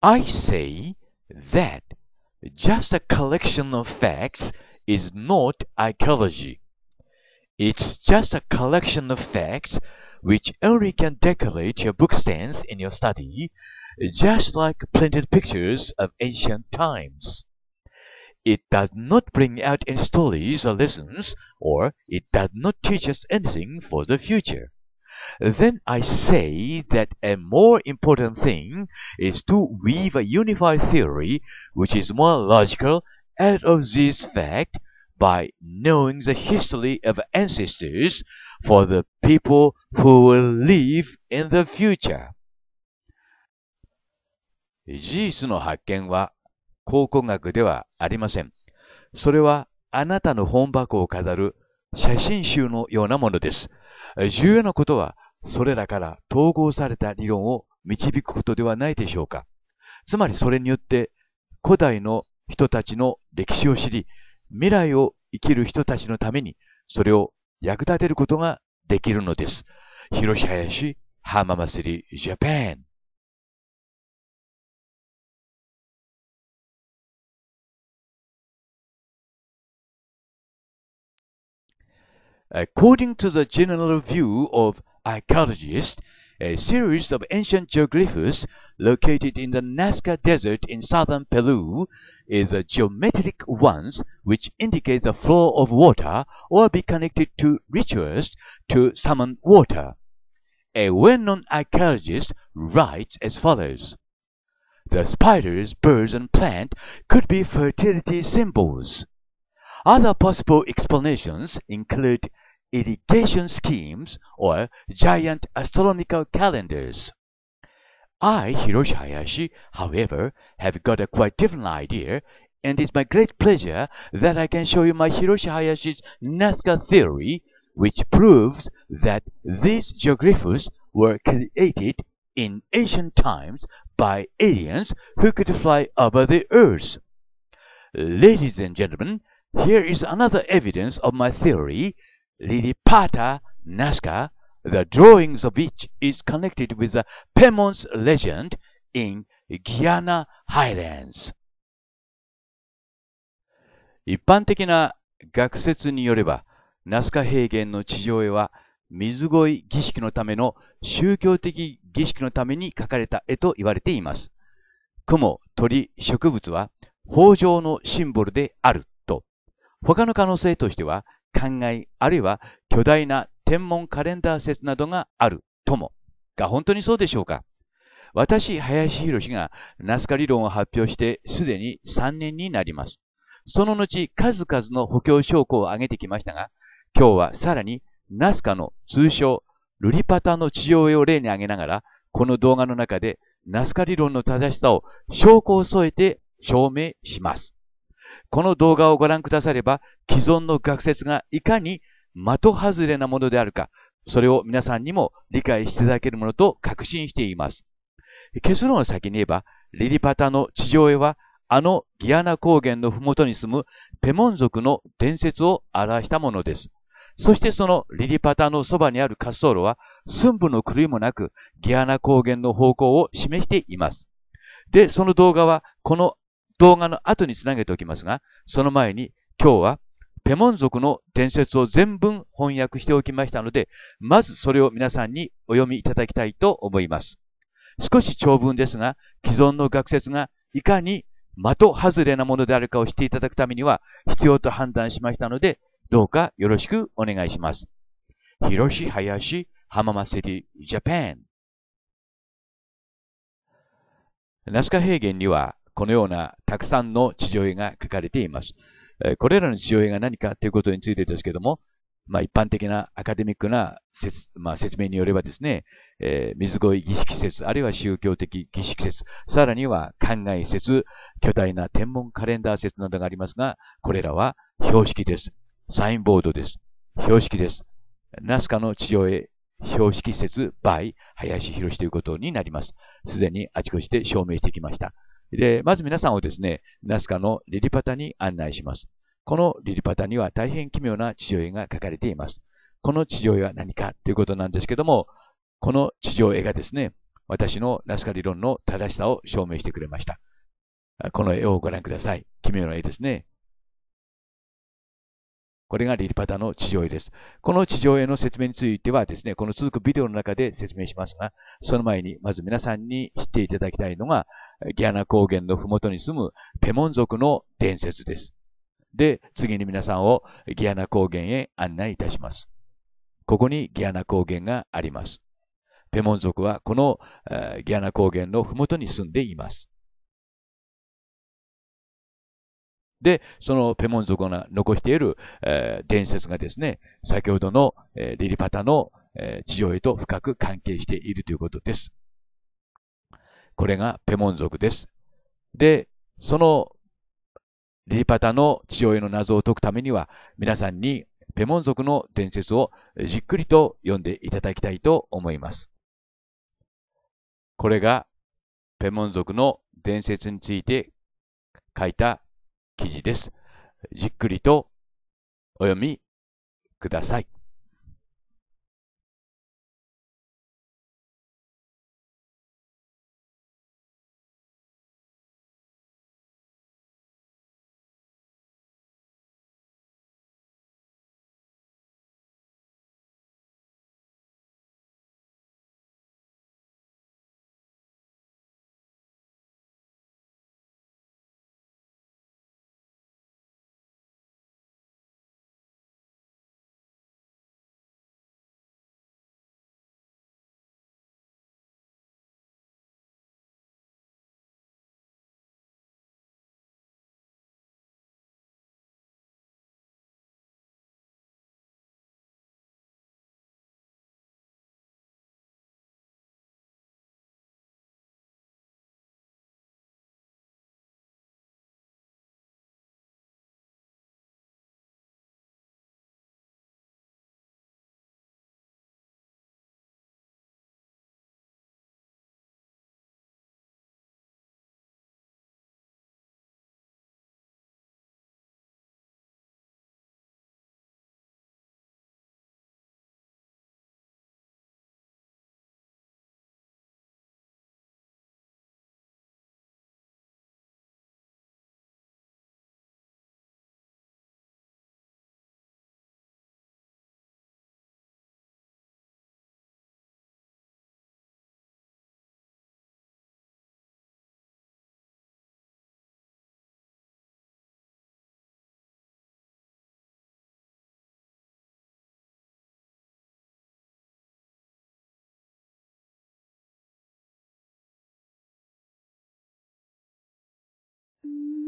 I say that just a collection of facts is not archaeology. It's just a collection of facts which only can decorate your bookstands in your study, just like printed pictures of ancient times. It does not bring out any stories or lessons, or it does not teach us anything for the future then I say that a more important thing is to weave a unified theory which is more logical out of this fact by knowing the history of ancestors for the people who will live in the future. 事実の発見は考古学ではありません。それはあなたの本箱を飾る写真集のようなものです。重要なことは、それらから統合された理論を導くことではないでしょうか。つまりそれによって、古代の人たちの歴史を知り、未来を生きる人たちのために、それを役立てることができるのです。広し林浜祭りジャパン According to the general view of archaeologists, a series of ancient geoglyphs located in the Nazca Desert in southern Peru is a geometric ones which indicate the flow of water or be connected to rituals to summon water. A well-known archaeologist writes as follows. The spiders, birds, and plant could be fertility symbols. Other possible explanations include irrigation schemes or giant astronomical calendars. I, Hiroshi Hayashi, however, have got a quite different idea, and it's my great pleasure that I can show you my Hiroshi Hayashi's Nazca theory, which proves that these geographers were created in ancient times by aliens who could fly over the earth. Ladies and gentlemen, here is another evidence of my theory Lilipata Nazca, the drawings of which is connected with the Pemons legend in g u i a n a Highlands. 一般的な学説によれば、ナスカ平原の地上絵は水越い儀式のための宗教的儀式のために描かれた絵と言われています。雲、鳥、植物は豊穣のシンボルであると、他の可能性としては、考え、あるいは巨大な天文カレンダー説などがあるとも、が本当にそうでしょうか私、林博がナスカ理論を発表してすでに3年になります。その後、数々の補強証拠を挙げてきましたが、今日はさらにナスカの通称ルリパタの地上絵を例に挙げながら、この動画の中でナスカ理論の正しさを証拠を添えて証明します。この動画をご覧くだされば、既存の学説がいかに的外れなものであるか、それを皆さんにも理解していただけるものと確信しています。結論を先に言えば、リリパタの地上絵は、あのギアナ高原の麓に住むペモン族の伝説を表したものです。そしてそのリリパタのそばにある滑走路は、寸分の狂いもなくギアナ高原の方向を示しています。で、その動画は、この動画の後につなげておきますが、その前に今日はペモン族の伝説を全文翻訳しておきましたので、まずそれを皆さんにお読みいただきたいと思います。少し長文ですが、既存の学説がいかに的外れなものであるかを知っていただくためには必要と判断しましたので、どうかよろしくお願いします。広し林浜松シティジャパンナスカ平原にはこのようなたくさんの地上絵が描かれています。これらの地上絵が何かということについてですけども、まあ、一般的なアカデミックな説,、まあ、説明によればですね、えー、水越儀式説、あるいは宗教的儀式説、さらには考え説、巨大な天文カレンダー説などがありますが、これらは標識です。サインボードです。標識です。ナスカの地上絵標識説 by 林博士ということになります。すでにあちこちで証明してきました。で、まず皆さんをですね、ナスカのリリパタに案内します。このリリパタには大変奇妙な地上絵が描かれています。この地上絵は何かということなんですけども、この地上絵がですね、私のナスカ理論の正しさを証明してくれました。この絵をご覧ください。奇妙な絵ですね。これがリリパダの地上絵です。この地上絵の説明についてはですね、この続くビデオの中で説明しますが、その前にまず皆さんに知っていただきたいのが、ギアナ高原の麓に住むペモン族の伝説です。で、次に皆さんをギアナ高原へ案内いたします。ここにギアナ高原があります。ペモン族はこの、ギアナ高原の麓に住んでいます。で、そのペモン族が残している、えー、伝説がですね、先ほどの、えー、リリパタの、えー、地上へと深く関係しているということです。これがペモン族です。で、そのリリパタの地上への謎を解くためには、皆さんにペモン族の伝説をじっくりと読んでいただきたいと思います。これがペモン族の伝説について書いた記事です。じっくりとお読みください。Mm-hmm.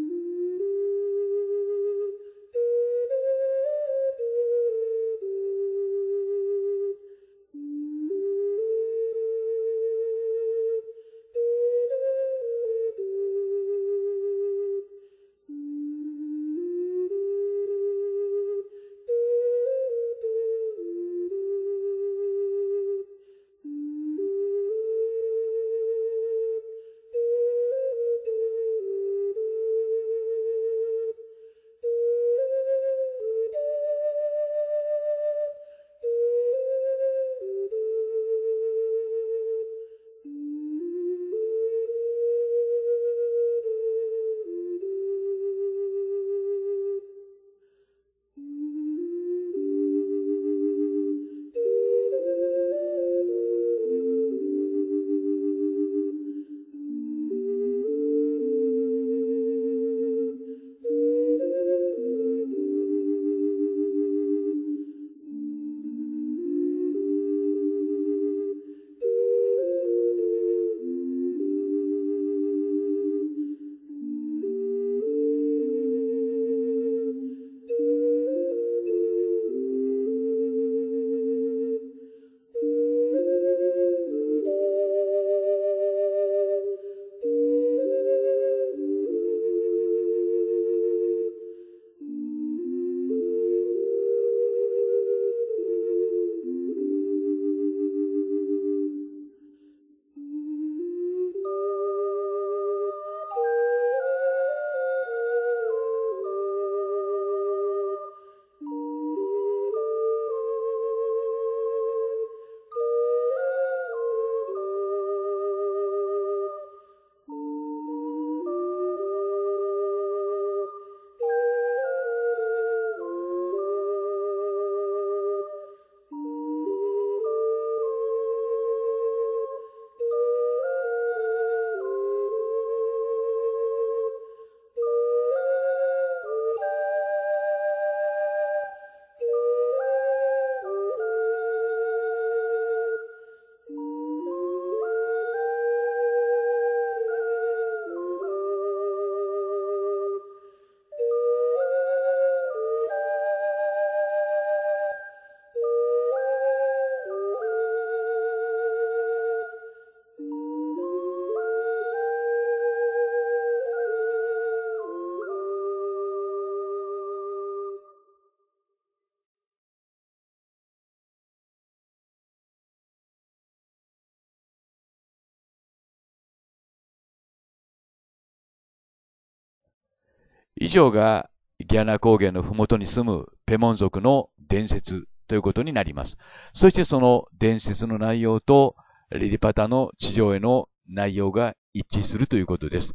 上がギャナ高原の麓に住むペモン族の伝説ということになります。そしてその伝説の内容とリリパタの地上への内容が一致するということです。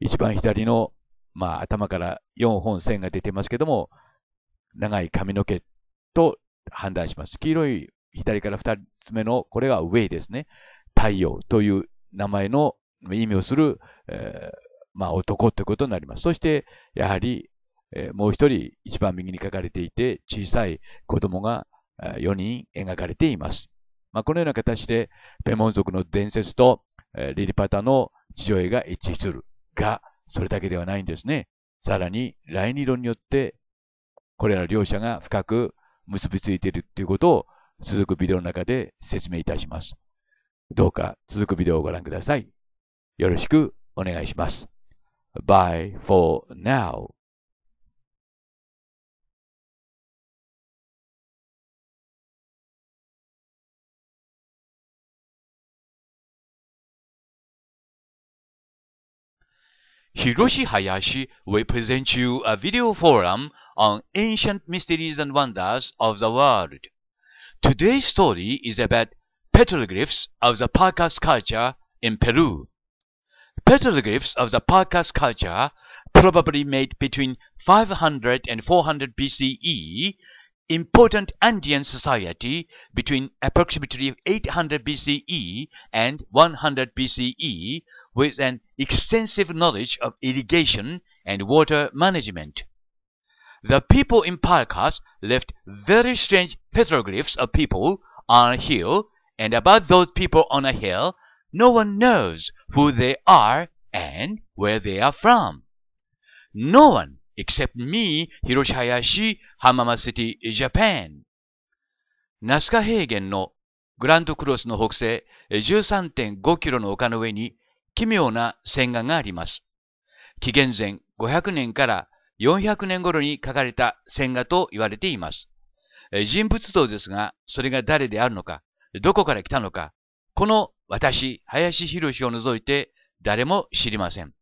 一番左の、まあ、頭から4本線が出てますけども、長い髪の毛と判断します。黄色い左から2つ目の、これはウェイですね。太陽という名前の意味をする、えーまあ、男ということになります。そして、やはり、えー、もう一人、一番右に書かれていて、小さい子供が4人描かれています。まあ、このような形で、ペモン族の伝説と、えー、リリパタの父親が一致する。が、それだけではないんですね。さらに、ライニ論によって、これら両者が深く結びついているということを、続くビデオの中で説明いたします。どうか続くビデオをご覧ください。よろしくお願いします。Bye for now. Hiroshi Hayashi will present you a video forum on ancient mysteries and wonders of the world. Today's story is about petroglyphs of the Pacas culture in Peru petroglyphs of the Parkas culture, probably made between 500 and 400 BCE, important Andean society between approximately 800 BCE and 100 BCE with an extensive knowledge of irrigation and water management. The people in Parkas left very strange petroglyphs of people on a hill and about those people on a hill No one knows who they are and where they are from. No one except me, Hiroshi Hayashi, Hamama City, Japan. ナスカ平原のグランドクロスの北西13.5キロの丘の上に奇妙な線画があります。紀元前500年から400年頃に書かれた線画と言われています。人物像ですが、それが誰であるのか、どこから来たのか、この私、林博士を除いて誰も知りません。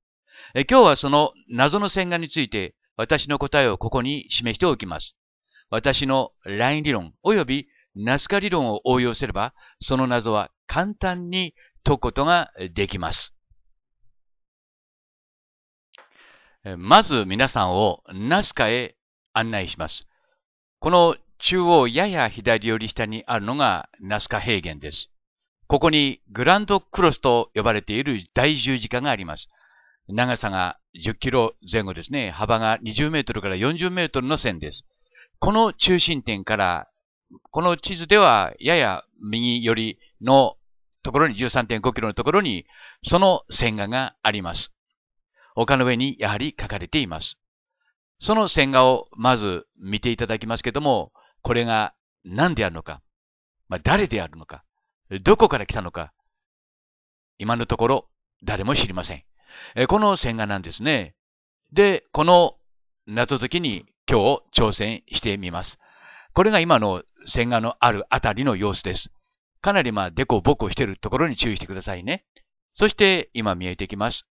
今日はその謎の洗顔について私の答えをここに示しておきます。私のライン理論及びナスカ理論を応用すれば、その謎は簡単に解くことができます。まず皆さんをナスカへ案内します。この中央やや左より下にあるのがナスカ平原です。ここにグランドクロスと呼ばれている大十字架があります。長さが10キロ前後ですね。幅が20メートルから40メートルの線です。この中心点から、この地図ではやや右寄りのところに13.5キロのところに、その線画があります。丘の上にやはり書かれています。その線画をまず見ていただきますけども、これが何であるのか、まあ、誰であるのか、どこから来たのか、今のところ誰も知りません。この線画なんですね。で、この謎解きに今日挑戦してみます。これが今の線画のあるあたりの様子です。かなりまあ、デコボコしてるところに注意してくださいね。そして今見えてきます。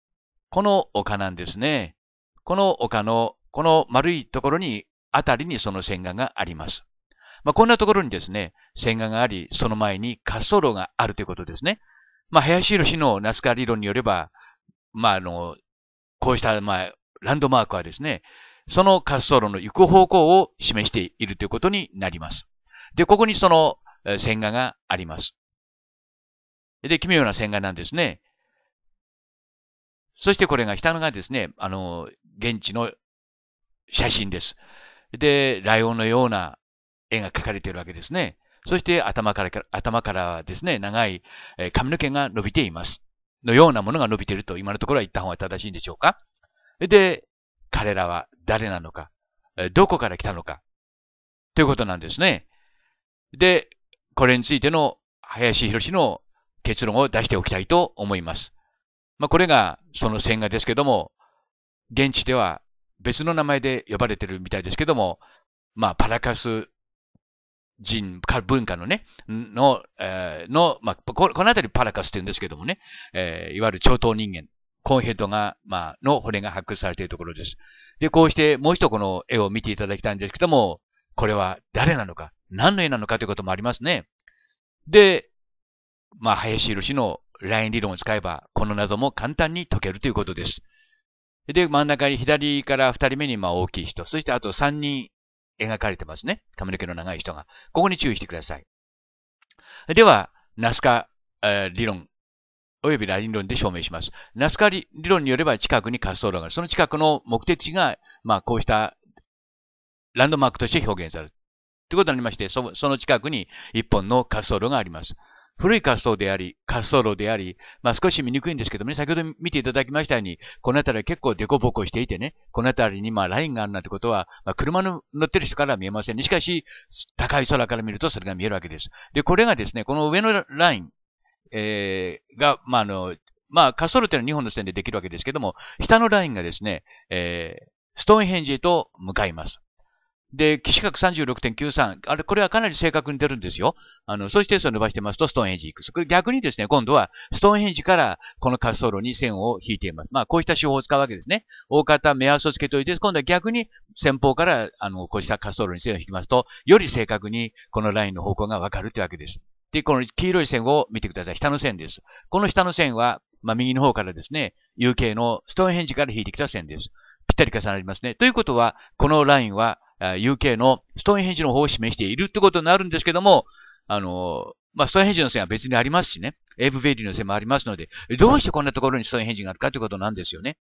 この丘なんですね。この丘のこの丸いところにあたりにその線画があります。まあ、こんなところにですね、線画があり、その前に滑走路があるということですね。まあ、林宏のナスカ理論によれば、まあ、あの、こうした、まあ、ランドマークはですね、その滑走路の行く方向を示しているということになります。で、ここにその線画があります。で、奇妙な線画なんですね。そしてこれが下のがですね、あの、現地の写真です。で、ライオンのような絵が描かれているわけですね。そして頭から、頭からですね、長い髪の毛が伸びています。のようなものが伸びていると今のところは言った方が正しいんでしょうかで、彼らは誰なのかどこから来たのかということなんですね。で、これについての林博士の結論を出しておきたいと思います。まあ、これがその線画ですけども、現地では別の名前で呼ばれているみたいですけども、まあ、パラカス人、文化のね、の、えー、の、まあ、このあたりパラカスって言うんですけどもね、えー、いわゆる超党人間、コンヘッドが、まあ、の骨が発掘されているところです。で、こうしてもう一度この絵を見ていただきたいんですけども、これは誰なのか、何の絵なのかということもありますね。で、まあ、林博のライン理論を使えば、この謎も簡単に解けるということです。で、真ん中に左から二人目にまあ大きい人、そしてあと三人描かれてますね。髪の毛の長い人が。ここに注意してください。では、ナスカ、えー、理論、およびラリン論で証明します。ナスカ理論によれば近くに滑走路がある。その近くの目的地が、まあ、こうしたランドマークとして表現される。ということになりまして、その近くに一本の滑走路があります。古い滑走であり、滑走路であり、まあ少し見にくいんですけどもね、先ほど見ていただきましたように、この辺り結構デコボコしていてね、この辺りにまあラインがあるなんてことは、まあ車の乗ってる人からは見えませんね。しかし、高い空から見るとそれが見えるわけです。で、これがですね、この上のライン、えー、が、まああの、まあ滑走路というのは日本の線でできるわけですけども、下のラインがですね、えー、ストーンヘンジへと向かいます。で、基四角36.93。あれ、これはかなり正確に出るんですよ。あの、そうしてそを伸ばしてますと、ストーンヘンジいくつ。これ逆にですね、今度は、ストーンヘンジから、この滑走路に線を引いています。まあ、こうした手法を使うわけですね。大方目安をつけておいて、今度は逆に、先方から、あの、こうした滑走路に線を引きますと、より正確に、このラインの方向がわかるというわけです。で、この黄色い線を見てください。下の線です。この下の線は、まあ、右の方からですね、UK のストーンヘンジから引いてきた線です。ぴったり重なりますね。ということは、このラインは、UK のストーンヘンジの方を示しているってことになるんですけども、あの、まあ、ストーンヘンジの線は別にありますしね。エイブ・ベリーの線もありますので、どうしてこんなところにストーンヘンジがあるかということなんですよね。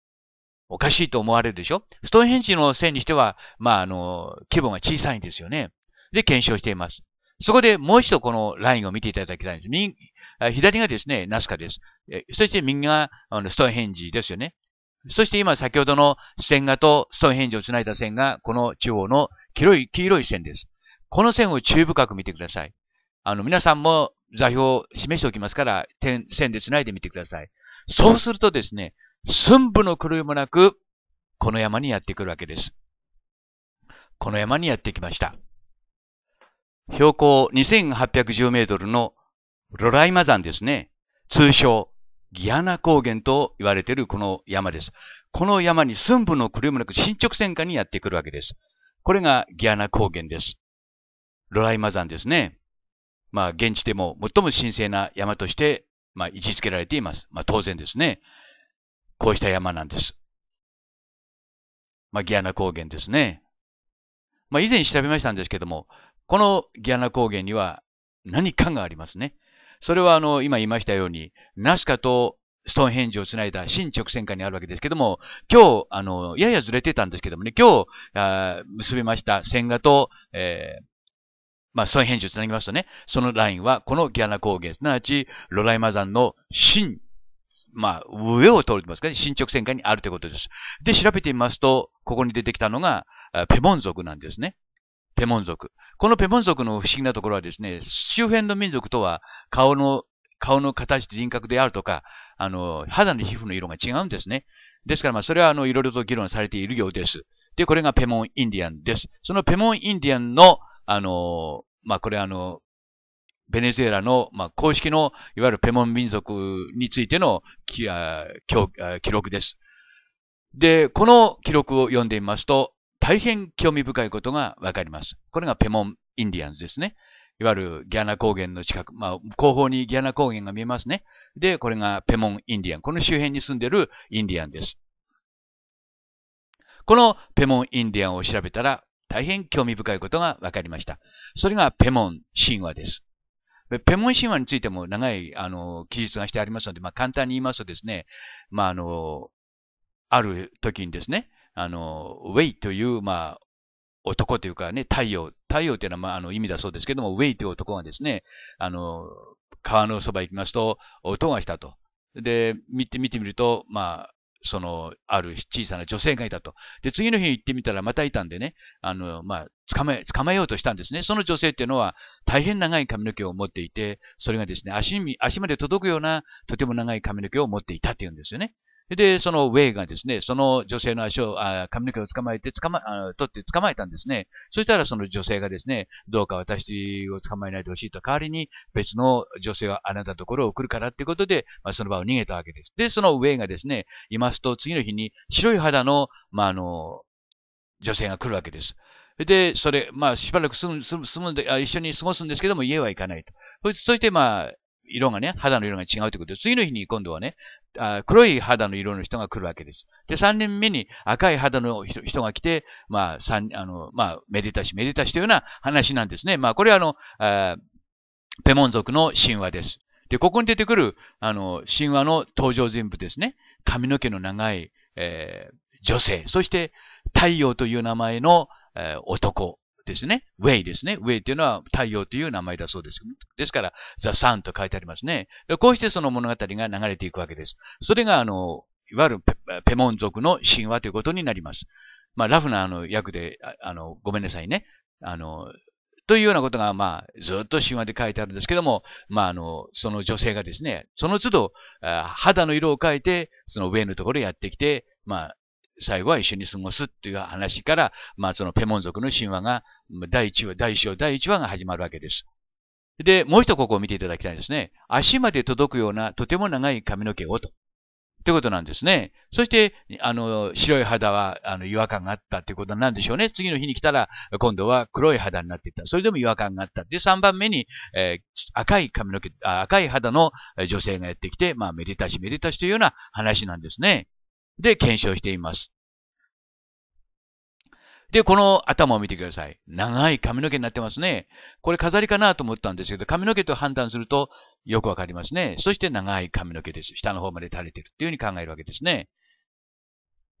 おかしいと思われるでしょストーンヘンジの線にしては、まあ、あの、規模が小さいんですよね。で、検証しています。そこでもう一度このラインを見ていただきたいんです。右、左がですね、ナスカです。そして右があのストーンヘンジですよね。そして今先ほどの線画とストーンヘンジをつないだ線がこの地方の黄色い、黄色い線です。この線を注意深く見てください。あの、皆さんも座標を示しておきますから、点、線で繋いでみてください。そうするとですね、寸分の狂いもなく、この山にやってくるわけです。この山にやってきました。標高2810メートルのロライマ山ですね。通称、ギアナ高原と言われているこの山です。この山に寸分の狂いもなく進捗戦下にやってくるわけです。これがギアナ高原です。ロライマ山ですね。まあ、現地でも最も神聖な山として、まあ、位置づけられています。まあ、当然ですね。こうした山なんです。まあ、ギアナ高原ですね。まあ、以前調べましたんですけども、このギアナ高原には何かがありますね。それはあの、今言いましたように、ナスカとストーンヘンジをつないだ新直線下にあるわけですけども、今日、あの、ややずれてたんですけどもね、今日、あ結びました線画と、えー、まあ、ストーンヘンジをつなぎますとね、そのラインはこのギャナ高原、すなわちロライマ山の新、まあ、上を通りますかね、新直線下にあるということです。で、調べてみますと、ここに出てきたのが、ペモン族なんですね。ペモン族。このペモン族の不思議なところはですね、周辺の民族とは顔の、顔の形、輪郭であるとか、あの、肌の皮膚の色が違うんですね。ですから、まあ、それは、あの、いろいろと議論されているようです。で、これがペモンインディアンです。そのペモンインディアンの、あの、まあ、これあの、ベネズエラの、まあ、公式の、いわゆるペモン民族についての記記録です。で、この記録を読んでみますと、大変興味深いことがわかります。これがペモンインディアンズですね。いわゆるギャナ高原の近く、まあ、後方にギャナ高原が見えますね。で、これがペモンインディアン。この周辺に住んでるインディアンです。このペモンインディアンを調べたら、大変興味深いことが分かりました。それがペモン神話です。ペモン神話についても長い、あの、記述がしてありますので、まあ、簡単に言いますとですね、まあ、あの、ある時にですね、あの、ウェイという、まあ、男というかね、太陽、太陽というのは、まあ、あの意味だそうですけども、ウェイという男がですね、あの、川のそば行きますと、音がしたと。で、見て、見てみると、まあ、その、ある小さな女性がいたと。で、次の日行ってみたらまたいたんでね、あの、まあ、捕まえ、捕まえようとしたんですね。その女性っていうのは、大変長い髪の毛を持っていて、それがですね、足に、足まで届くような、とても長い髪の毛を持っていたっていうんですよね。で、そのウェイがですね、その女性の足を、あ髪の毛を捕まえて、捕ま、あ取って捕まえたんですね。そしたらその女性がですね、どうか私を捕まえないでほしいと、代わりに別の女性があなたのところを送るからっていうことで、まあ、その場を逃げたわけです。で、そのウェイがですね、いますと、次の日に白い肌の、まあ、あの、女性が来るわけです。で、それ、まあ、しばらく住む、住むんで、一緒に過ごすんですけども、家は行かないと。そして、まあ、色がね、肌の色が違うということで、次の日に今度はね、あ黒い肌の色の人が来るわけです。で、3年目に赤い肌の人が来て、まあ、あの、まあ、めでたし、めでたしというような話なんですね。まあ、これはあの、あペモン族の神話です。で、ここに出てくる、あの、神話の登場人物ですね。髪の毛の長い、えー、女性、そして太陽という名前の、えー、男、ですね。ウェイですね。ウェイっていうのは太陽という名前だそうです。ですから、ザ・サンと書いてありますね。こうしてその物語が流れていくわけです。それが、あの、いわゆるペモン族の神話ということになります。まあ、ラフなあの訳であ、あの、ごめんなさいね。あの、というようなことが、まあ、ずっと神話で書いてあるんですけども、まあ、あの、その女性がですね、その都度、肌の色を変えて、その上のところへやってきて、まあ、最後は一緒に過ごすっていう話から、まあそのペモン族の神話が、第1話、第1章、第1話が始まるわけです。で、もう一ここを見ていただきたいんですね。足まで届くようなとても長い髪の毛をと。ってことなんですね。そして、あの、白い肌は、あの、違和感があったってことなんでしょうね。次の日に来たら、今度は黒い肌になっていた。それでも違和感があった。で、3番目に、えー、赤い髪の毛、赤い肌の女性がやってきて、まあ、めでたしめでたしというような話なんですね。で検証しています。で、この頭を見てください。長い髪の毛になってますね。これ飾りかなと思ったんですけど、髪の毛と判断するとよくわかりますね。そして長い髪の毛です。下の方まで垂れてるっていうふうに考えるわけですね。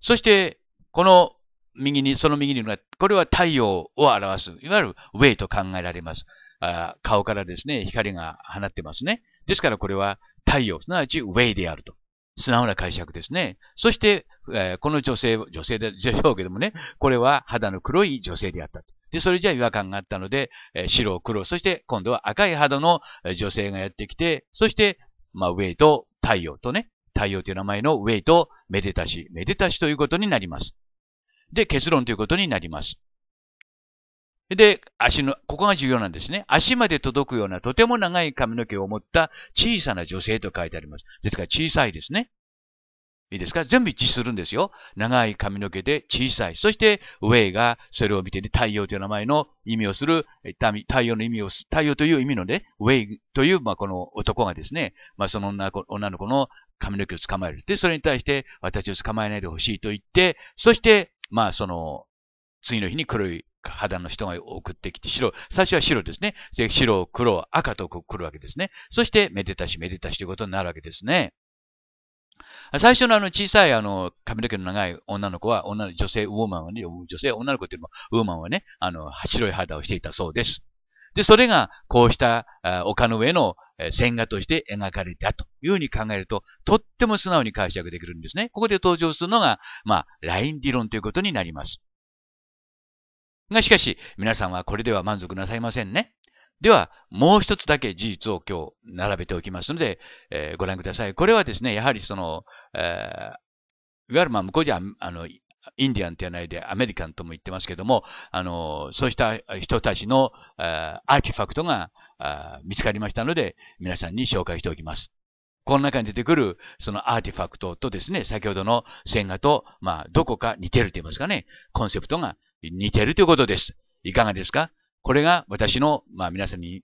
そして、この右に、その右にのは、これは太陽を表す。いわゆるウェイと考えられます。あ顔からですね、光が放ってますね。ですからこれは太陽、すなわちウェイであると。素直な解釈ですね。そして、えー、この女性、女性で、しょうけどもね、これは肌の黒い女性であったと。で、それじゃ違和感があったので、えー、白、黒、そして今度は赤い肌の女性がやってきて、そして、まあ、ウェイと太陽とね、太陽という名前のウェイとめでたし、めでたしということになります。で、結論ということになります。で、足の、ここが重要なんですね。足まで届くようなとても長い髪の毛を持った小さな女性と書いてあります。ですから小さいですね。いいですか全部一致するんですよ。長い髪の毛で小さい。そして、ウェイがそれを見て、ね、太陽という名前の意味をする、太陽の意味をす、太陽という意味のね、ウェイという、まあ、この男がですね、まあ、その女女の子の髪の毛を捕まえる。で、それに対して、私を捕まえないでほしいと言って、そして、まあ、その、次の日に黒い肌の人が送ってきて、白、最初は白ですね。白、黒、赤と来るわけですね。そして、めでたし、めでたしということになるわけですね。最初のあの小さいあの髪の毛の長い女の子は、女の女性、ウォーマンはね、女性、女の子っていうのも、ウォーマンはね、あの、白い肌をしていたそうです。で、それが、こうした丘の上の線画として描かれたというふうに考えると、とっても素直に解釈できるんですね。ここで登場するのが、まあ、ライン理論ということになります。がしかし、皆さんはこれでは満足なさいませんね。では、もう一つだけ事実を今日並べておきますので、えー、ご覧ください。これはですね、やはりその、えー、いわゆるまあ向こうじゃ、あの、インディアンって言わないでアメリカンとも言ってますけども、あの、そうした人たちの、えー、アーティファクトが見つかりましたので、皆さんに紹介しておきます。この中に出てくる、そのアーティファクトとですね、先ほどの線画と、まあ、どこか似てると言いますかね、コンセプトが似てるということです。いかがですかこれが私の、まあ、皆さんに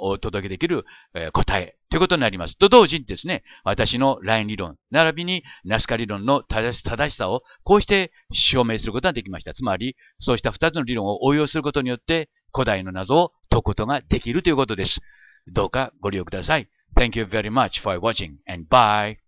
お届けできる、えー、答えということになります。と同時にですね、私のライン理論、並びにナスカ理論の正し正しさをこうして証明することができました。つまり、そうした二つの理論を応用することによって古代の謎を解くことができるということです。どうかご利用ください。Thank you very much for watching and bye!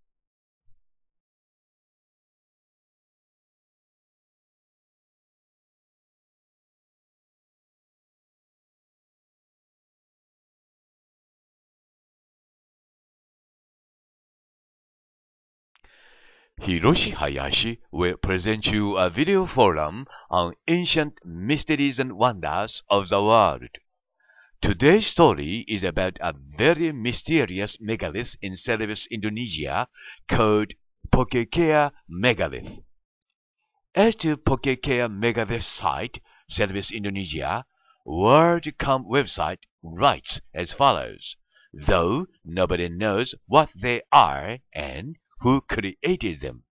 Hiroshi Hayashi will present you a video forum on ancient mysteries and wonders of the world. Today's story is about a very mysterious megalith in Celebes, Indonesia called Pokekea megalith. As to Pokekea megalith site, Celebes, Indonesia, WorldCom website writes as follows, though nobody knows what they are and who created them.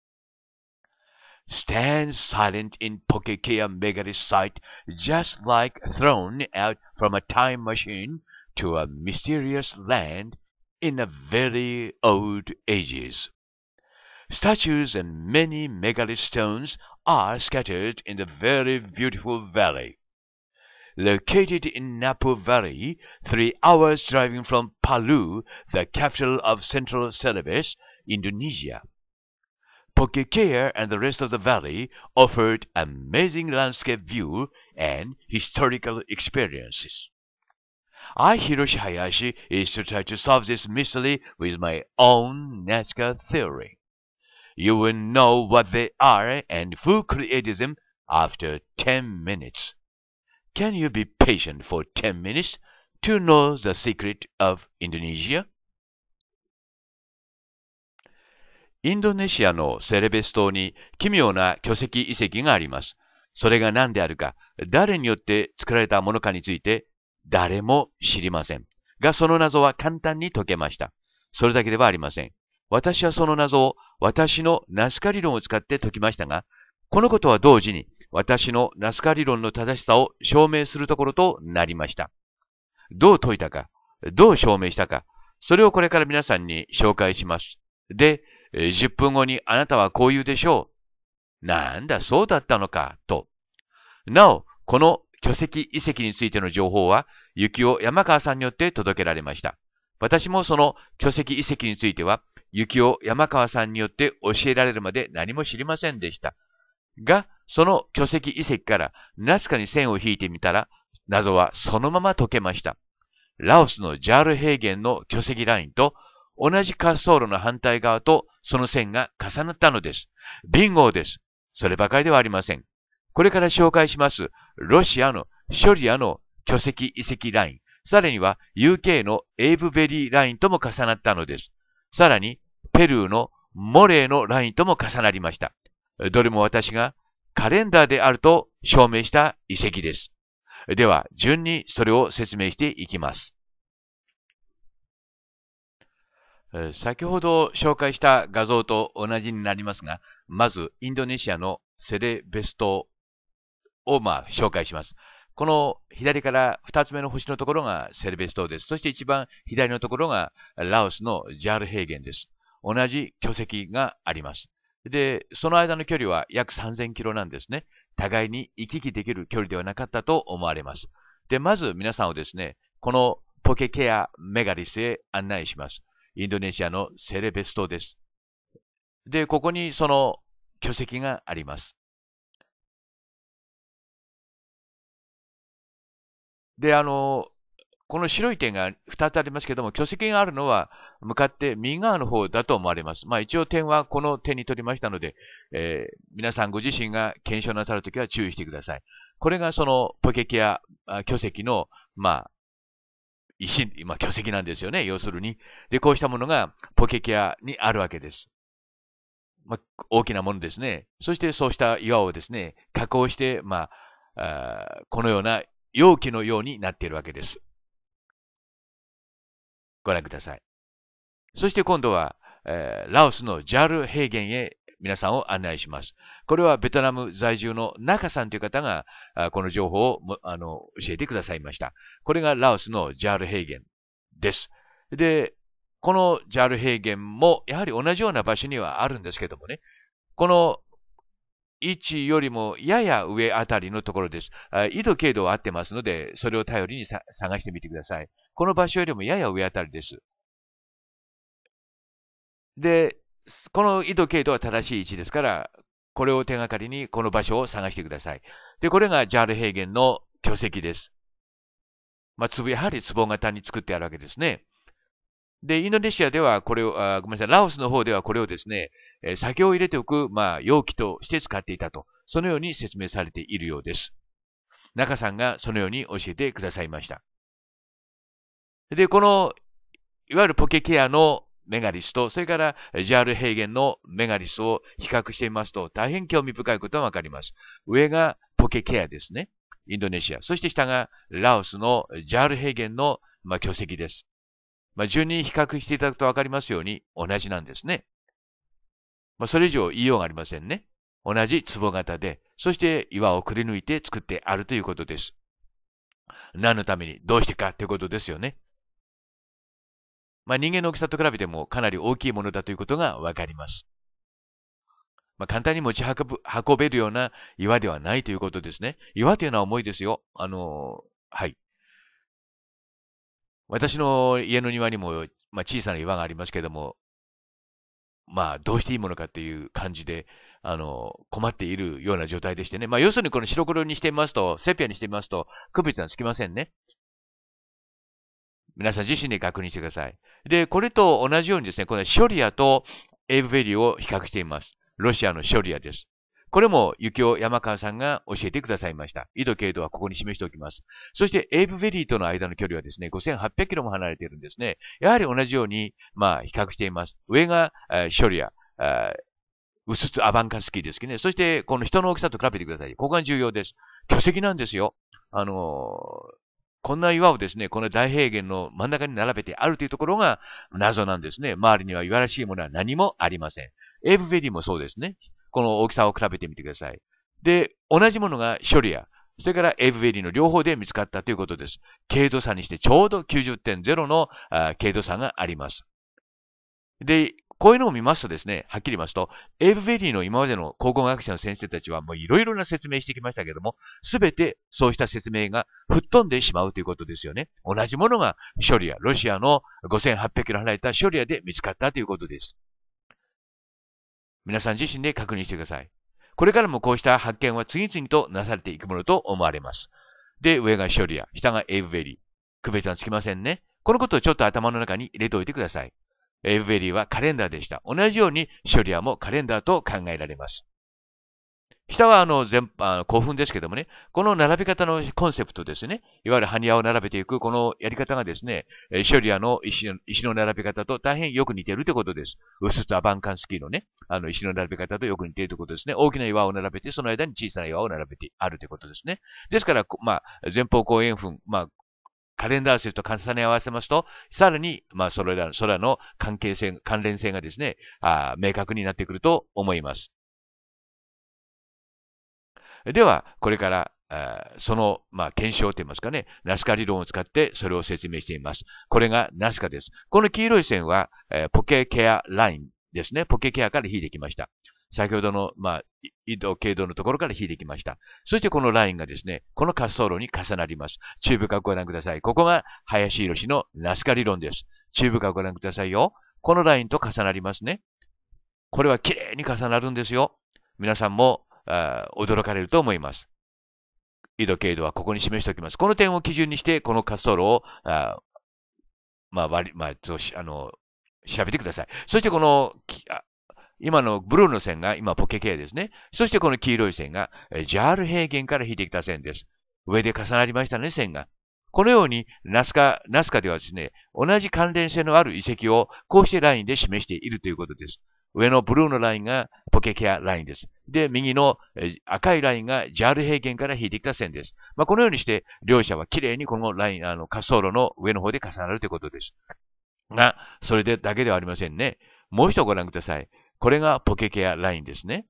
Stand silent in Pokekea sight, just like thrown out from a time machine to a mysterious land in a very old ages. Statues and many megalith stones are scattered in the very beautiful valley. Located in Napo Valley, three hours driving from Palu, the capital of Central Celebes, Indonesia. Pokekea and the rest of the valley offered amazing landscape view and historical experiences. I, Hiroshi Hayashi, is to try to solve this mystery with my own Nazca theory. You will know what they are and who created them after 10 minutes. Can you be patient for 10 minutes to know the secret of Indonesia? インドネシアのセレベス島に奇妙な巨石遺跡があります。それが何であるか、誰によって作られたものかについて誰も知りません。が、その謎は簡単に解けました。それだけではありません。私はその謎を私のナスカ理論を使って解きましたが、このことは同時に私のナスカ理論の正しさを証明するところとなりました。どう解いたか、どう証明したか、それをこれから皆さんに紹介します。で、10分後にあなたはこう言うでしょう。なんだ、そうだったのか、と。なお、この巨石遺跡についての情報は、雪を山川さんによって届けられました。私もその巨石遺跡については、雪を山川さんによって教えられるまで何も知りませんでした。が、その巨石遺跡からナスカに線を引いてみたら、謎はそのまま解けました。ラオスのジャール平原の巨石ラインと、同じ滑走路の反対側とその線が重なったのです。ビンゴーです。そればかりではありません。これから紹介します、ロシアのショリアの巨石遺跡ライン、さらには UK のエイブベリーラインとも重なったのです。さらに、ペルーのモレーのラインとも重なりました。どれも私がカレンダーであると証明した遺跡です。では、順にそれを説明していきます。先ほど紹介した画像と同じになりますが、まずインドネシアのセレベストをまあ紹介します。この左から2つ目の星のところがセレベストです。そして一番左のところがラオスのジャール平原です。同じ巨石があります。で、その間の距離は約3000キロなんですね。互いに行き来できる距離ではなかったと思われます。で、まず皆さんをですね、このポケケアメガリスへ案内します。インドネシアのセレベストです。で、ここにその巨石があります。で、あの、この白い点が2つありますけども、巨石があるのは向かって右側の方だと思われます。まあ一応点はこの点に取りましたので、えー、皆さんご自身が検証なさるときは注意してください。これがそのポケキア巨石の、まあ、石、まあ、巨石なんですよね。要するに。で、こうしたものがポケキアにあるわけです。まあ、大きなものですね。そしてそうした岩をですね、加工して、まあ、あこのような容器のようになっているわけです。ご覧ください。そして今度は、えー、ラオスのジャル平原へ皆さんを案内します。これはベトナム在住の中さんという方が、この情報をあの教えてくださいました。これがラオスのジャール平原です。で、このジャール平原もやはり同じような場所にはあるんですけどもね、この位置よりもやや上あたりのところです。緯度、経度は合ってますので、それを頼りに探してみてください。この場所よりもやや上あたりです。で、この緯度経度は正しい位置ですから、これを手がかりにこの場所を探してください。で、これがジャール平原の巨石です。まあ、つぶ、やはり壺型に作ってあるわけですね。で、インドネシアではこれを、あごめんなさい、ラオスの方ではこれをですね、え酒を入れておく、まあ、容器として使っていたと、そのように説明されているようです。中さんがそのように教えてくださいました。で、この、いわゆるポケケアのメガリスと、それからジャール平原のメガリスを比較してみますと、大変興味深いことがわかります。上がポケケアですね。インドネシア。そして下がラオスのジャール平原の、まあ、巨石です。まあ、順に比較していただくとわかりますように、同じなんですね。まあ、それ以上言いようがありませんね。同じ壺型で、そして岩をくり抜いて作ってあるということです。何のために、どうしてかということですよね。まあ、人間の大きさと比べてもかなり大きいものだということがわかります。まあ、簡単に持ち運べるような岩ではないということですね。岩というのは重いですよ。あの、はい。私の家の庭にも、まあ、小さな岩がありますけども、まあ、どうしていいものかっていう感じで、あの、困っているような状態でしてね。まあ、要するにこの白黒にしてみますと、セピアにしてみますと、区別がつきませんね。皆さん自身で確認してください。で、これと同じようにですね、このショリアとエイブベリーを比較しています。ロシアのショリアです。これも、幸雄山川さんが教えてくださいました。緯度、経度はここに示しておきます。そして、エイブベリーとの間の距離はですね、5800キロも離れているんですね。やはり同じように、まあ、比較しています。上が、えー、ショリア、えー薄つアバンカスキーですけどね。そして、この人の大きさと比べてください。ここが重要です。巨石なんですよ。あのーこんな岩をですね、この大平原の真ん中に並べてあるというところが謎なんですね。周りには岩らしいものは何もありません。エブベリーもそうですね。この大きさを比べてみてください。で、同じものがショリア、それからエブベリーの両方で見つかったということです。軽度差にしてちょうど90.0の軽度差があります。で、こういうのを見ますとですね、はっきり言いますと、エイブ・ベリーの今までの考古学者の先生たちはもういろいろな説明してきましたけども、すべてそうした説明が吹っ飛んでしまうということですよね。同じものがショリア、ロシアの5800キロ離れたショリアで見つかったということです。皆さん自身で確認してください。これからもこうした発見は次々となされていくものと思われます。で、上がショリア、下がエイブ・ベリー。区別はつきませんね。このことをちょっと頭の中に入れておいてください。エブベリーはカレンダーでした。同じようにショリアもカレンダーと考えられます。下はあの全あの古墳ですけどもね、この並び方のコンセプトですね、いわゆる埴輪を並べていくこのやり方がですね、ショリアの石の並び方と大変よく似てるということです。ウスツアバンカンスキーのね、あの石の並び方とよく似ているということですね。大きな岩を並べて、その間に小さな岩を並べてあるということですね。ですから、まあ、前方後円墳、まあ、カレンダー数と重ね合わせますと、さらに、まあ、それら、それらの関係性、関連性がですね、あ明確になってくると思います。では、これから、その、まあ、検証といいますかね、ナスカ理論を使ってそれを説明しています。これがナスカです。この黄色い線は、えー、ポケケアラインですね。ポケケアから引いてきました。先ほどの、まあ、緯度、経度のところから引いてきました。そしてこのラインがですね、この滑走路に重なります。中部化ご覧ください。ここが林宏のナスカ理論です。中部化ご覧くださいよ。このラインと重なりますね。これは綺麗に重なるんですよ。皆さんもあ驚かれると思います。緯度、経度はここに示しておきます。この点を基準にして、この滑走路を、あまあ、割り、まあ、あの、調べてください。そしてこの、今のブルーの線が今ポケアですね。そしてこの黄色い線がジャール平原から引いてきた線です。上で重なりましたね、線が。このようにナスカ、ナスカではですね、同じ関連性のある遺跡をこうしてラインで示しているということです。上のブルーのラインがポケケアラインです。で、右の赤いラインがジャール平原から引いてきた線です。まあ、このようにして、両者はきれいにこのライン、あの、滑走路の上の方で重なるということです。が、それでだけではありませんね。もう一度ご覧ください。これがポケケアラインですね。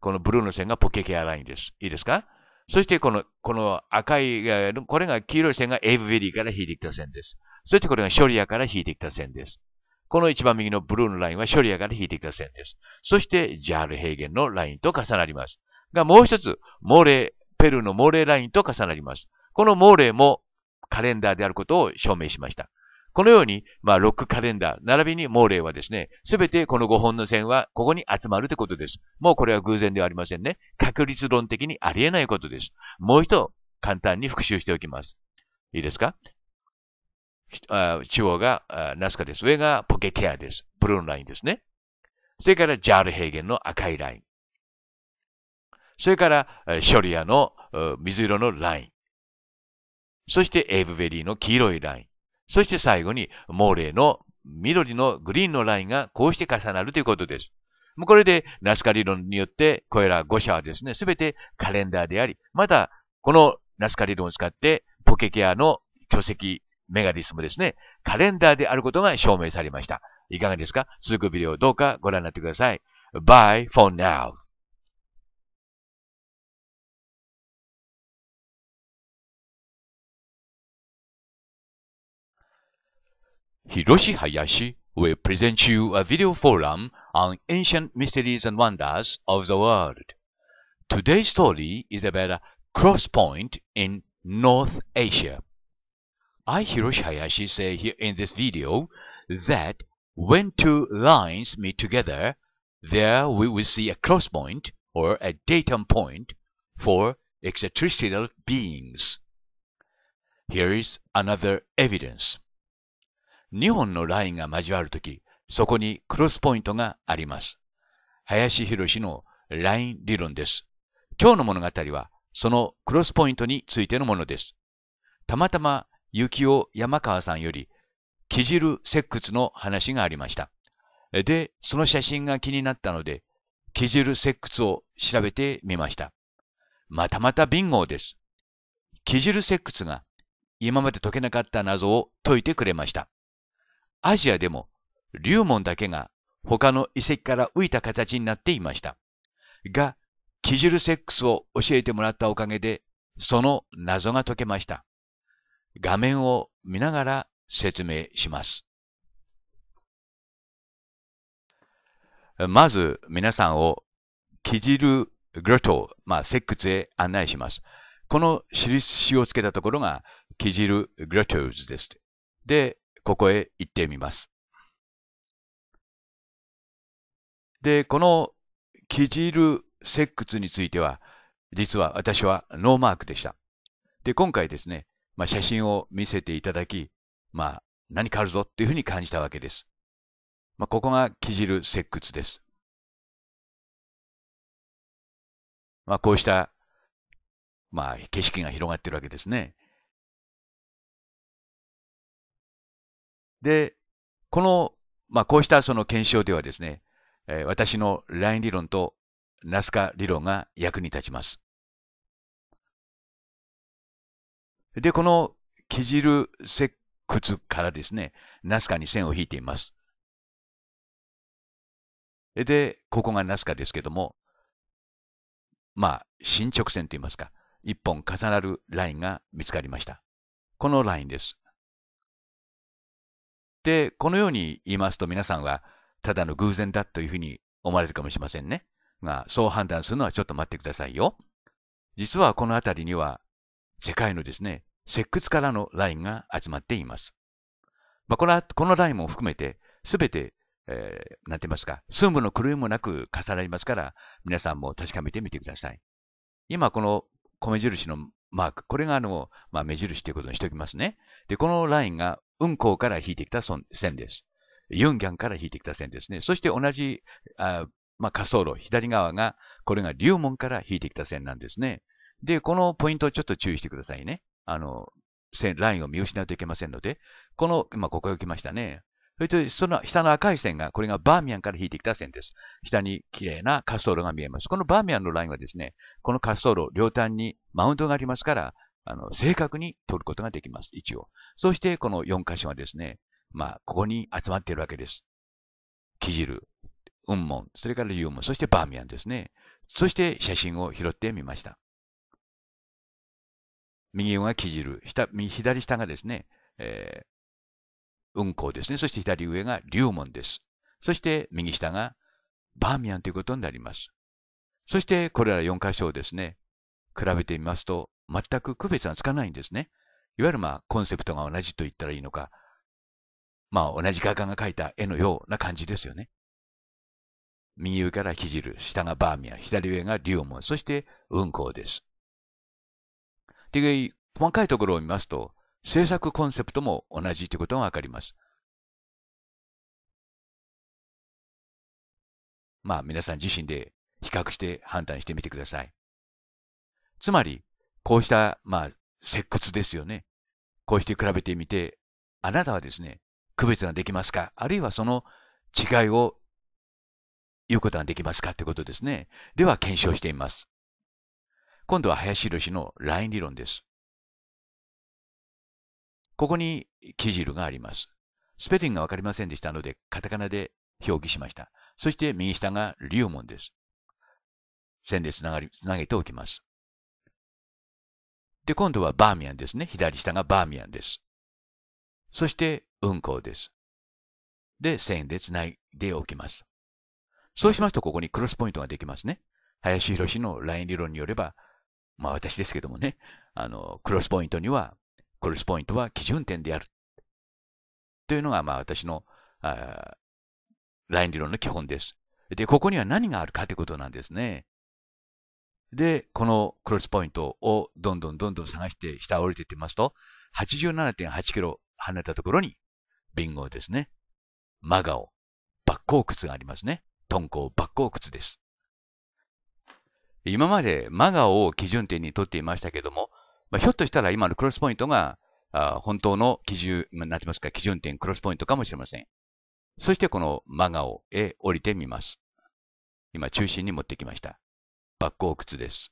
このブルーの線がポケケアラインです。いいですかそしてこの、この赤い、これが黄色い線がエイブベリーから引いてきた線です。そしてこれがショリアから引いてきた線です。この一番右のブルーのラインはショリアから引いてきた線です。そしてジャール平原のラインと重なります。が、もう一つ、モーレー、ペルーのモーレーラインと重なります。このモーレーもカレンダーであることを証明しました。このように、まあ、ロックカレンダー、並びにモーレはですね、すべてこの5本の線はここに集まるということです。もうこれは偶然ではありませんね。確率論的にありえないことです。もう一度、簡単に復習しておきます。いいですか中央がナスカです。上がポケケアです。ブルーのラインですね。それからジャール平原の赤いライン。それからショリアの水色のライン。そしてエイブベリーの黄色いライン。そして最後に、モーレーの緑のグリーンのラインがこうして重なるということです。これで、ナスカ理論によって、これら5社はですね、すべてカレンダーであり、また、このナスカ理論を使って、ポケケアの巨石、メガディスもですね、カレンダーであることが証明されました。いかがですか続くビデオをどうかご覧になってください。Bye for now. Hiroshi Hayashi will present you a video forum on ancient mysteries and wonders of the world. Today's story is about a cross point in North Asia. I, Hiroshi Hayashi, say here in this video that when two lines meet together, there we will see a cross point or a datum point for extraterrestrial beings. Here is another evidence. 2本のラインが交わるとき、そこにクロスポイントがあります。林博のライン理論です。今日の物語は、そのクロスポイントについてのものです。たまたま、幸男山川さんより、木汁石窟の話がありました。で、その写真が気になったので、木汁石窟を調べてみました。またまたビンゴです。木汁石窟が今まで解けなかった謎を解いてくれました。アジアでも龍門だけが他の遺跡から浮いた形になっていました。が、キジルセックスを教えてもらったおかげで、その謎が解けました。画面を見ながら説明します。まず皆さんをキジルグロト、まあ、セックスへ案内します。この印をつけたところがキジルグロトーズです。で、ここへ行ってみます。で、このキジル石窟については、実は私はノーマークでした。で、今回ですね、まあ、写真を見せていただき、まあ、何かあるぞっていうふうに感じたわけです。まあ、ここがキジル石窟です。まあ、こうした、まあ、景色が広がってるわけですね。で、この、まあ、こうしたその検証ではですね、え私のライン理論とナスカ理論が役に立ちます。で、このけジル石窟からですね、ナスカに線を引いています。で、ここがナスカですけども、まあ、進直線といいますか、一本重なるラインが見つかりました。このラインです。で、このように言いますと皆さんは、ただの偶然だというふうに思われるかもしれませんね。が、そう判断するのはちょっと待ってくださいよ。実はこの辺りには、世界のですね、石窟からのラインが集まっています。まあ、この、このラインも含めて、すべて、えー、なんて言いますか、寸分の狂いもなく重なりますから、皆さんも確かめてみてください。今、この米印のマーク、これがあの、まあ、目印ということにしておきますね。で、このラインが運行から引いてきた線です。ユンギャンから引いてきた線ですね。そして同じ、あまあ、滑走路、左側が、これが龍門から引いてきた線なんですね。で、このポイントをちょっと注意してくださいね。あの、線、ラインを見失うといけませんので、この、まあ、ここへ来ましたね。それと、その下の赤い線が、これがバーミヤンから引いてきた線です。下に綺麗な滑走路が見えます。このバーミヤンのラインはですね、この滑走路、両端にマウントがありますから、あの、正確に取ることができます。一応。そして、この4箇所はですね、まあ、ここに集まっているわけです。キジル、ウンモン、それからモン、そしてバーミヤンですね。そして写真を拾ってみました。右上がキジル、下左下がですね、えー、コウですね。そして左上がリュウモンです。そして右下がバーミヤンということになります。そしてこれら4箇所をですね、比べてみますと、全く区別がつかないんですね。いわゆるまあコンセプトが同じと言ったらいいのか、まあ同じ画家が描いた絵のような感じですよね。右上から聖る、下がバーミヤン、左上がリモン、そして運行です。で、細かいところを見ますと、制作コンセプトも同じということがわかります。まあ皆さん自身で比較して判断してみてください。つまり、こうした、まあ、石窟ですよね。こうして比べてみて、あなたはですね、区別ができますかあるいはその違いを言うことができますかってことですね。では、検証してみます。今度は林士のライン理論です。ここに記事があります。スペリングがわかりませんでしたので、カタカナで表記しました。そして右下がモ門です。線でつながり、つなげておきます。で、今度はバーミヤンですね。左下がバーミヤンです。そして、運行です。で、線で繋いでおきます。そうしますと、ここにクロスポイントができますね。林博のライン理論によれば、まあ私ですけどもね、あの、クロスポイントには、クロスポイントは基準点である。というのが、まあ私の、あライン理論の基本です。で、ここには何があるかということなんですね。で、このクロスポイントをどんどんどんどん探して下降りていってますと、87.8キロ離れたところに、ビンゴですね。マガオ、バッコウ靴がありますね。トンコバッコウ靴です。今までマガオを基準点にとっていましたけども、まあ、ひょっとしたら今のクロスポイントが、あ本当の基準、なんてますか、基準点、クロスポイントかもしれません。そしてこのマガオへ降りてみます。今、中心に持ってきました。バッコー靴です。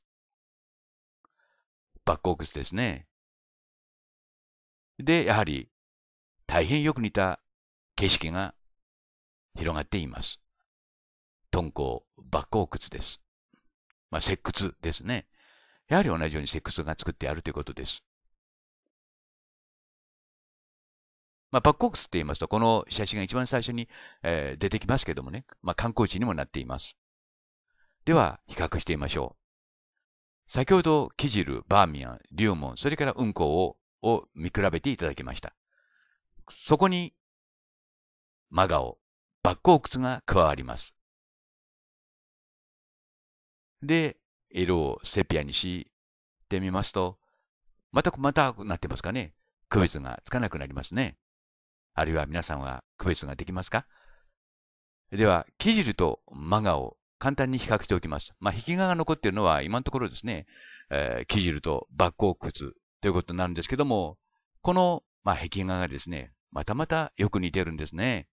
バッコー靴ですね。で、やはり大変よく似た景色が広がっています。敦煌、バッコー靴です。まあ、石窟ですね。やはり同じように石窟が作ってあるということです。まあ、バッコー靴って言いますと、この写真が一番最初に、えー、出てきますけどもね、まあ、観光地にもなっています。では比較してみましょう。先ほど、キジル、バーミヤン、リュウモン、それからウンコを、を見比べていただきました。そこに、マガオ、バッコウクツが加わります。で、色をセピアにしてみますと、また、またなってますかね。区別がつかなくなりますね。あるいは皆さんは区別ができますかでは、キジルとマガオ、簡単に比較しておきます。まあ、壁画が残っているのは今のところですね、えー、木汁とバッコ靴ということになるんですけども、この、まあ、壁画がですね、またまたよく似てるんですね。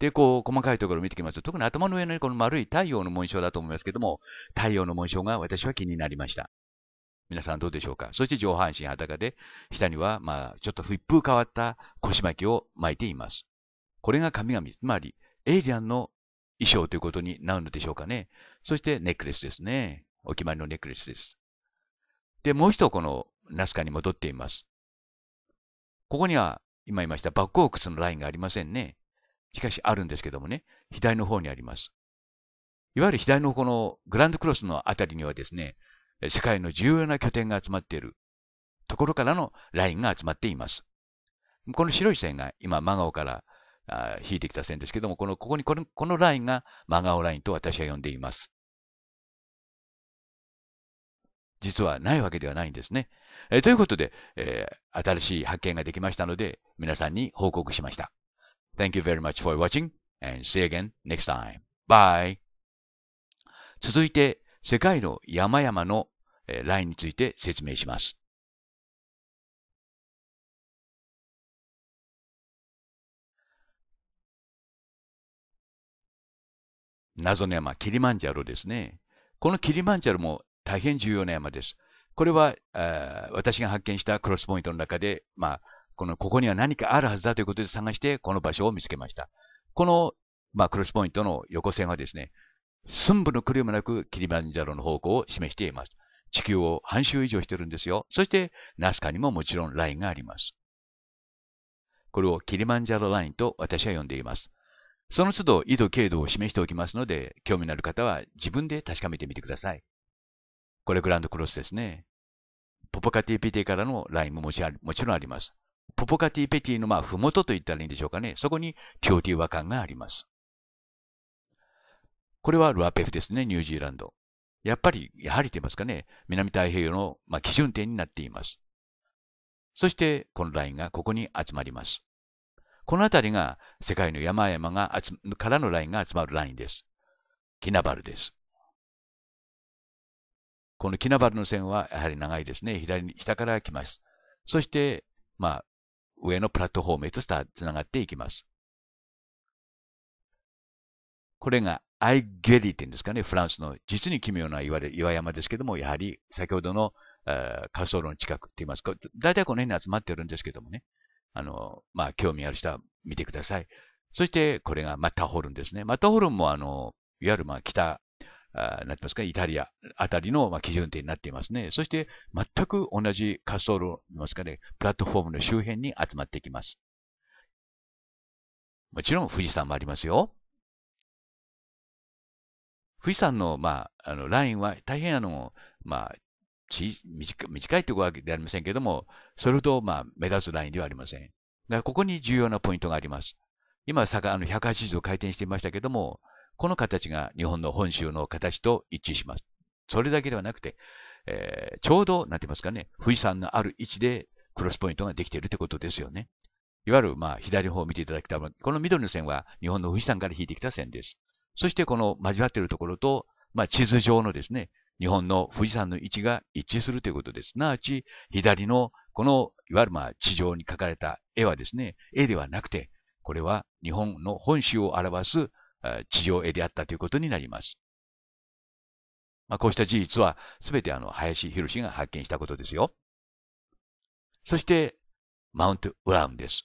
で、こう、細かいところを見ていきますと、特に頭の上のこの丸い太陽の紋章だと思いますけども、太陽の紋章が私は気になりました。皆さんどうでしょうかそして上半身裸で、下には、まあ、ちょっと一風変わった腰巻きを巻いています。これが神々、つまりエイリアンの衣装ということになるのでしょうかね。そしてネックレスですね。お決まりのネックレスです。で、もう一度このナスカに戻っています。ここには今言いましたバックオークスのラインがありませんね。しかしあるんですけどもね、左の方にあります。いわゆる左のこのグランドクロスのあたりにはですね、世界の重要な拠点が集まっているところからのラインが集まっています。この白い線が今、マガオからあ引いてきた線ですけども、この、ここにこの、このラインが真顔ラインと私は呼んでいます。実はないわけではないんですね。えということで、えー、新しい発見ができましたので、皆さんに報告しました。Thank you very much for watching and see again next time. Bye! 続いて、世界の山々のラインについて説明します。謎の山、キリマンジャロですね。このキリマンジャロも大変重要な山です。これは、私が発見したクロスポイントの中で、まあ、この、ここには何かあるはずだということで探して、この場所を見つけました。この、まあ、クロスポイントの横線はですね、寸分の狂いもなくキリマンジャロの方向を示しています。地球を半周以上してるんですよ。そして、ナスカにももちろんラインがあります。これをキリマンジャロラインと私は呼んでいます。その都度、緯度、経度を示しておきますので、興味のある方は自分で確かめてみてください。これグランドクロスですね。ポポカティペティからのラインももちろんあります。ポポカティペティのまあ、ふもとと言ったらいいんでしょうかね。そこにティオティ和感があります。これはルアペフですね、ニュージーランド。やっぱり、やはりと言いますかね、南太平洋の、まあ、基準点になっています。そして、このラインがここに集まります。この辺りが世界の山々が集からのラインが集まるラインです。キナバルです。このキナバルの線はやはり長いですね。左に下から来ます。そして、まあ、上のプラットフォームへとつながっていきます。これがアイゲリっていうんですかね、フランスの実に奇妙な岩で岩山ですけども、やはり先ほどの滑走路の近くって言いますか、大体この辺に集まってるんですけどもね、あの、まあ、興味ある人は見てください。そして、これがマッターホルンですね。マッターホルンも、あの、いわゆる、まあ、北、あなってますか、イタリアあたりの、まあ、基準点になっていますね。そして、全く同じ滑走路、ますかね、プラットフォームの周辺に集まってきます。もちろん、富士山もありますよ。富士山の、まあ、あの、ラインは大変あの、まあ、ち短短いというわけではありませんけれども、それほど、まあ、目立つラインではありません。だからここに重要なポイントがあります。今、坂、あの、180度回転していましたけれども、この形が日本の本州の形と一致します。それだけではなくて、えー、ちょうど、なんて言いますかね、富士山のある位置でクロスポイントができているということですよね。いわゆる、まあ、左の方を見ていただきたい。この緑の線は日本の富士山から引いてきた線です。そして、この交わっているところと、まあ、地図上のですね、日本の富士山の位置が一致するということです。なわち、左のこの、いわゆるまあ地上に描かれた絵はですね、絵ではなくて、これは日本の本州を表す地上絵であったということになります。まあ、こうした事実は、すべてあの、林博士が発見したことですよ。そして、マウント・ウラウンです。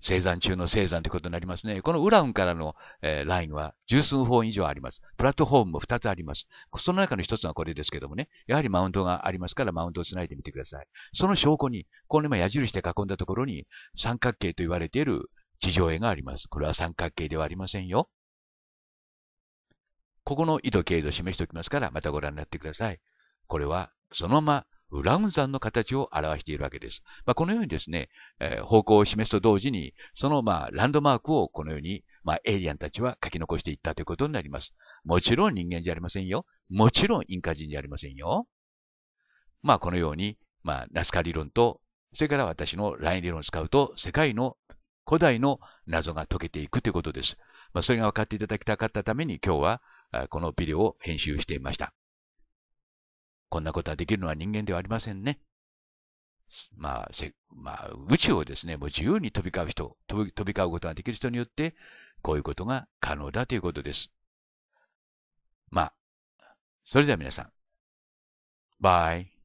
生産中の生産ということになりますね。このウランからの、えー、ラインは十数本以上あります。プラットフォームも二つあります。その中の一つがこれですけどもね、やはりマウントがありますからマウントを繋いでみてください。その証拠に、この今矢印で囲んだところに三角形と言われている地上絵があります。これは三角形ではありませんよ。ここの緯度経度を示しておきますから、またご覧になってください。これはそのままラウン山の形を表しているわけです。まあ、このようにですね、えー、方向を示すと同時に、そのまあランドマークをこのように、まあ、エイリアンたちは書き残していったということになります。もちろん人間じゃありませんよ。もちろんインカ人じゃありませんよ。まあ、このように、まあ、ナスカ理論と、それから私のライン理論を使うと、世界の古代の謎が解けていくということです。まあ、それが分かっていただきたかったために今日は、このビデオを編集していました。こんなことはできるのは人間ではありませんね。まあ、まあ、宇宙をですね、もう自由に飛び交う人、飛び飛び交うことができる人によって、こういうことが可能だということです。まあ、それでは皆さん、バイ。